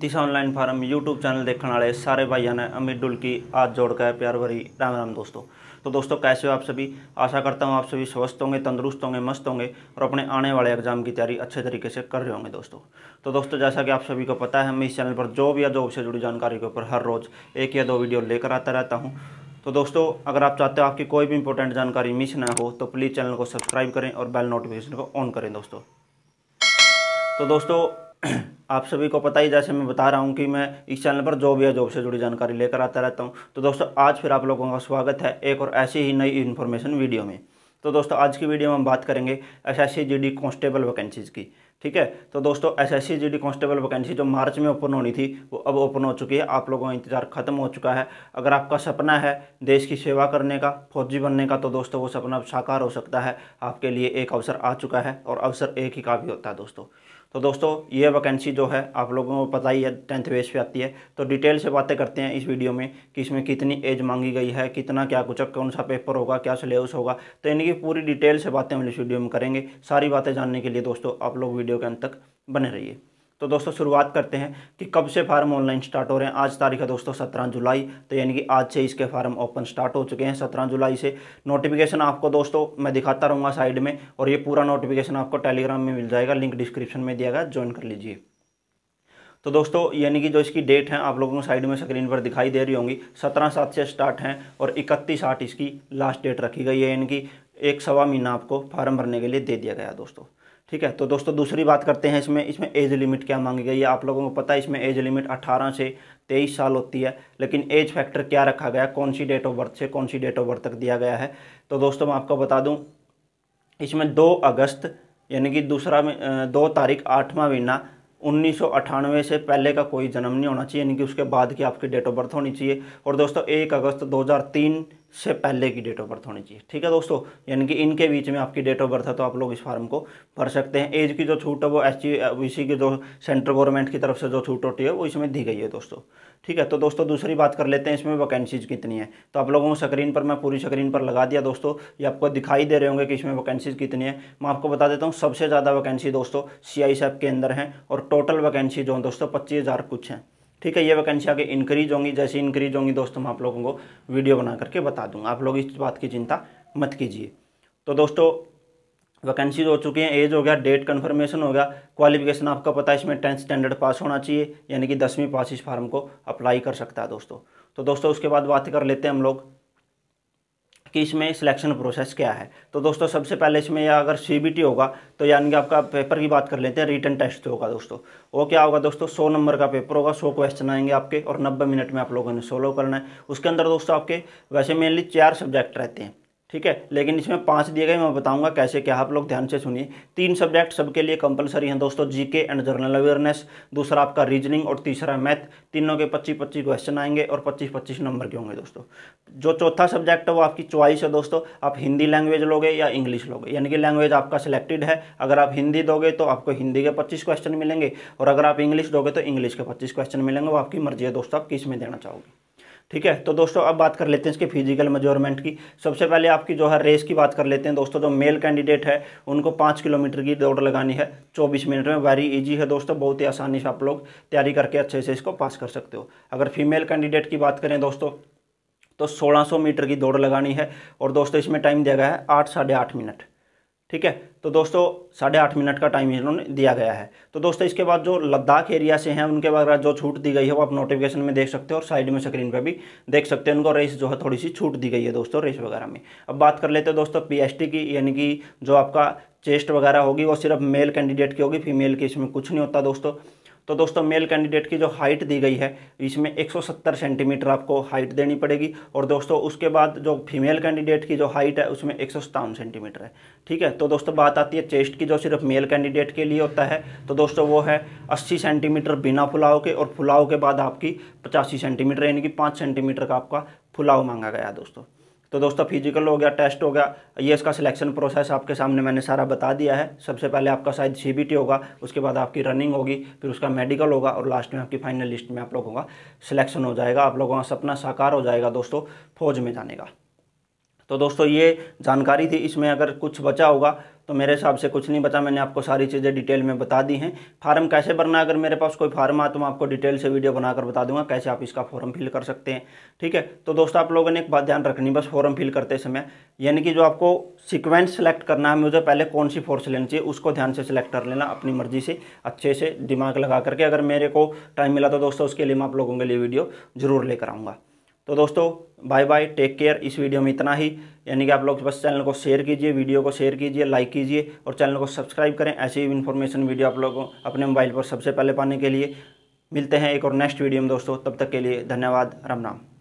दिशा online form YouTube channel देखने वाले सारे भाइयों ने अमित डुल की आज जोड़ का है प्यार भरी राम राम दोस्तों तो दोस्तों कैसे हो आप सभी आशा करता हूँ आप सभी स्वस्थ होंगे तंदुरुस्त होंगे मस्त होंगे और अपने आने वाले एग्जाम की तैयारी अच्छे तरीके से कर रहे होंगे दोस्तों तो दोस्तों जैसा कि आप सभी को पता है मैं इस चैनल पर जॉब या जॉब से जुड़ी जानकारी के ऊपर हर रोज़ एक या दो वीडियो लेकर आता रहता हूँ तो दोस्तों अगर आप चाहते हो आपकी कोई भी इंपॉर्टेंट जानकारी मिस ना हो तो प्लीज़ चैनल को सब्सक्राइब करें और बेल नोटिफिकेशन को ऑन करें दोस्तों तो दोस्तों आप सभी को पता ही जैसे मैं बता रहा हूँ कि मैं इस चैनल पर जॉब या जॉब से जुड़ी जानकारी लेकर आता रहता हूँ तो दोस्तों आज फिर आप लोगों का स्वागत है एक और ऐसी ही नई इन्फॉर्मेशन वीडियो में तो दोस्तों आज की वीडियो में हम बात करेंगे S S C constable vacancies की ठीक है तो दोस्तों S S C constable vacancy जो मार्च में ओपन होनी थी वो अब ओपन हो चुकी है आप लोगों का इंतजार खत्म हो चुका है अगर आपका सपना है देश की सेवा करने का फौजी बनने का तो दोस्तों वो सपना साकार हो सकता है आपके लिए एक अवसर आ चुका है और अवसर एक ही काफ़ी होता है दोस्तों तो दोस्तों ये वैकेंसी जो है आप लोगों को पता ही है टेंथ बेस पे आती है तो डिटेल से बातें करते हैं इस वीडियो में कि इसमें कितनी एज मांगी गई है कितना क्या कुछ कौन सा पेपर होगा क्या सिलेबस होगा तो इनकी पूरी डिटेल से बातें हम इस वीडियो में करेंगे सारी बातें जानने के लिए दोस्तों आप लोग वीडियो के अंत तक बने रहिए तो दोस्तों शुरुआत करते हैं कि कब से फार्म ऑनलाइन स्टार्ट हो रहे हैं आज तारीख है दोस्तों सत्रह जुलाई तो यानी कि आज से इसके फार्म ओपन स्टार्ट हो चुके हैं सत्रह जुलाई से नोटिफिकेशन आपको दोस्तों मैं दिखाता रहूँगा साइड में और ये पूरा नोटिफिकेशन आपको टेलीग्राम में मिल जाएगा लिंक डिस्क्रिप्शन में दिया गया ज्वाइन कर लीजिए तो दोस्तों यानी कि जो इसकी डेट है आप लोगों को साइड में स्क्रीन पर दिखाई दे रही होंगी सत्रह सात से स्टार्ट हैं और इकतीस आठ इसकी लास्ट डेट रखी गई है यानी कि एक सवा महीना आपको फार्म भरने के लिए दे दिया गया दोस्तों ठीक है तो दोस्तों दूसरी बात करते हैं इसमें इसमें एज लिमिट क्या मांगी गई है आप लोगों को पता है इसमें एज लिमिट 18 से 23 साल होती है लेकिन एज फैक्टर क्या रखा गया कौन सी डेट ऑफ बर्थ से कौन सी डेट ऑफ बर्थ तक दिया गया है तो दोस्तों मैं आपको बता दूँ इसमें दो अगस्त यानी कि दूसरा दो तारीख आठवां महीना उन्नीस से पहले का कोई जन्म नहीं होना चाहिए यानी कि उसके बाद की आपकी डेट ऑफ बर्थ होनी चाहिए और दोस्तों एक अगस्त 2003 से पहले की डेट ऑफ बर्थ होनी चाहिए ठीक है दोस्तों यानी कि इनके बीच में आपकी डेट ऑफ बर्थ है तो आप लोग इस फॉर्म को भर सकते हैं एज की जो छूट है वो एस सी की जो सेंट्रल गवर्नमेंट की तरफ से जो छूट होती है वो इसमें दी गई है दोस्तों ठीक है तो दोस्तों दूसरी बात कर लेते हैं इसमें वैकेंसीज कितनी है तो आप लोगों को स्क्रीन पर मैं पूरी स्क्रीन पर लगा दिया दोस्तों ये आपको दिखाई दे रहे होंगे कि इसमें वैकेंसीज कितनी है मैं आपको बता देता हूँ सबसे ज़्यादा वैकेंसी दोस्तों सी आई के अंदर हैं और टोटल वैकेंसी जो है दोस्तों पच्चीस कुछ हैं ठीक है ये वैकेंसी आगे इंक्रीज होंगी जैसे इंक्रीज होंगी दोस्तों मैं आप लोगों को वीडियो बना करके बता दूंगा आप लोग इस बात की चिंता मत कीजिए तो दोस्तों वैकेंसीज हो चुकी हैं एज हो गया डेट कन्फर्मेशन हो गया क्वालिफिकेशन आपका पता है इसमें टेंथ स्टैंडर्ड पास होना चाहिए यानी कि दसवीं पास इस फार्म को अप्लाई कर सकता है दोस्तों तो दोस्तों उसके बाद बात कर लेते हैं हम लोग कि इसमें सिलेक्शन प्रोसेस क्या है तो दोस्तों सबसे पहले इसमें या अगर सी होगा तो यानी कि आपका पेपर की बात कर लेते हैं रिटर्न टेस्ट होगा दोस्तों वो क्या होगा दोस्तों सौ नंबर का पेपर होगा सौ क्वेश्चन आएंगे आपके और नब्बे मिनट में आप लोगों ने सोलो करना है उसके अंदर दोस्तों आपके वैसे मेनली चार सब्जेक्ट रहते हैं ठीक है लेकिन इसमें पांच दिए गए मैं बताऊंगा कैसे क्या आप लोग ध्यान से सुनिए तीन सब्जेक्ट सबके लिए कंपलसरी हैं दोस्तों जीके एंड जनरल अवेयरनेस दूसरा आपका रीजनिंग और तीसरा मैथ तीनों के पच्चीस पच्चीस क्वेश्चन आएंगे और पच्चीस पच्चीस नंबर के होंगे दोस्तों जो चौथा सब्जेक्ट है वो आपकी च्वाइस है दोस्तों आप हिंदी लैंग्वेज लोगे या इंग्लिश लोगे यानी कि लैंग्वेज आपका सिलेक्टेड है अगर आप हिंदी दोगे तो आपको हिंदी के पच्चीस क्वेश्चन मिलेंगे और अगर आप इंग्लिश दोगे तो इंग्लिश के पच्चीस क्वेश्चन मिलेंगे वो आपकी मर्जी है दोस्तों आप किस में देना चाहोगे ठीक है तो दोस्तों अब बात कर लेते हैं इसके फिजिकल मेजरमेंट की सबसे पहले आपकी जो है रेस की बात कर लेते हैं दोस्तों जो मेल कैंडिडेट है उनको पाँच किलोमीटर की दौड़ लगानी है चौबीस मिनट में वेरी ईजी है दोस्तों बहुत ही आसानी से आप लोग तैयारी करके अच्छे से इसको पास कर सकते हो अगर फीमेल कैंडिडेट की बात करें दोस्तों तो सौ मीटर की दौड़ लगानी है और दोस्तों इसमें टाइम दिया गया है आठ साढ़े आठ मिनट ठीक है तो दोस्तों साढ़े आठ मिनट का टाइम इन्होंने दिया गया है तो दोस्तों इसके बाद जो लद्दाख एरिया से हैं उनके बाद जो छूट दी गई है वो आप नोटिफिकेशन में देख सकते हो और साइड में स्क्रीन पर भी देख सकते हैं उनको रेस जो है थोड़ी सी छूट दी गई है दोस्तों रेस वगैरह में अब बात कर लेते हैं दोस्तों पी की यानी कि जो आपका चेस्ट वगैरह होगी वो सिर्फ मेल कैंडिडेट की होगी फीमेल की इसमें कुछ नहीं होता दोस्तों तो दोस्तों मेल कैंडिडेट की जो हाइट दी गई है इसमें 170 सेंटीमीटर आपको हाइट देनी पड़ेगी और दोस्तों उसके बाद जो फीमेल कैंडिडेट की जो हाइट है उसमें एक सेंटीमीटर है ठीक है तो दोस्तों बात आती है चेस्ट की जो सिर्फ मेल कैंडिडेट के लिए होता है तो दोस्तों वो है अस्सी सेंटीमीटर बिना फुलाव के और फुलाव के बाद आपकी पचासी सेंटीमीटर यानी कि पाँच सेंटीमीटर का आपका फुलाव मांगा गया दोस्तों तो दोस्तों फिजिकल हो गया टेस्ट हो गया ये इसका सिलेक्शन प्रोसेस आपके सामने मैंने सारा बता दिया है सबसे पहले आपका शायद सी होगा उसके बाद आपकी रनिंग होगी फिर उसका मेडिकल होगा और लास्ट में आपकी फाइनल लिस्ट में आप लोगों का सिलेक्शन हो जाएगा आप लोगों का सपना साकार हो जाएगा दोस्तों फौज में जाने का तो दोस्तों ये जानकारी थी इसमें अगर कुछ बचा होगा तो मेरे हिसाब से कुछ नहीं बचा मैंने आपको सारी चीज़ें डिटेल में बता दी हैं फार्म कैसे भरना अगर मेरे पास कोई फार्म आ तो मैं आपको डिटेल से वीडियो बनाकर बता दूंगा कैसे आप इसका फॉर्म फिल कर सकते हैं ठीक है तो दोस्तों आप लोगों ने एक बात ध्यान रखनी बस फॉर्म फिल करते समय यानी कि जो आपको सिक्वेंस सेलेक्ट करना है मुझे पहले कौन सी फोर्स लेनी चाहिए उसको ध्यान से सिलेक्ट कर लेना अपनी मर्जी से अच्छे से दिमाग लगा करके अगर मेरे को टाइम मिला तो दोस्तों उसके लिए मैं आप लोगों के लिए वीडियो ज़रूर लेकर आऊँगा तो दोस्तों बाय बाय टेक केयर इस वीडियो में इतना ही यानी कि आप लोग बस चैनल को शेयर कीजिए वीडियो को शेयर कीजिए लाइक कीजिए और चैनल को सब्सक्राइब करें ऐसी ही इन्फॉर्मेशन वीडियो आप लोगों अपने मोबाइल पर सबसे पहले पाने के लिए मिलते हैं एक और नेक्स्ट वीडियो में दोस्तों तब तक के लिए धन्यवाद राम राम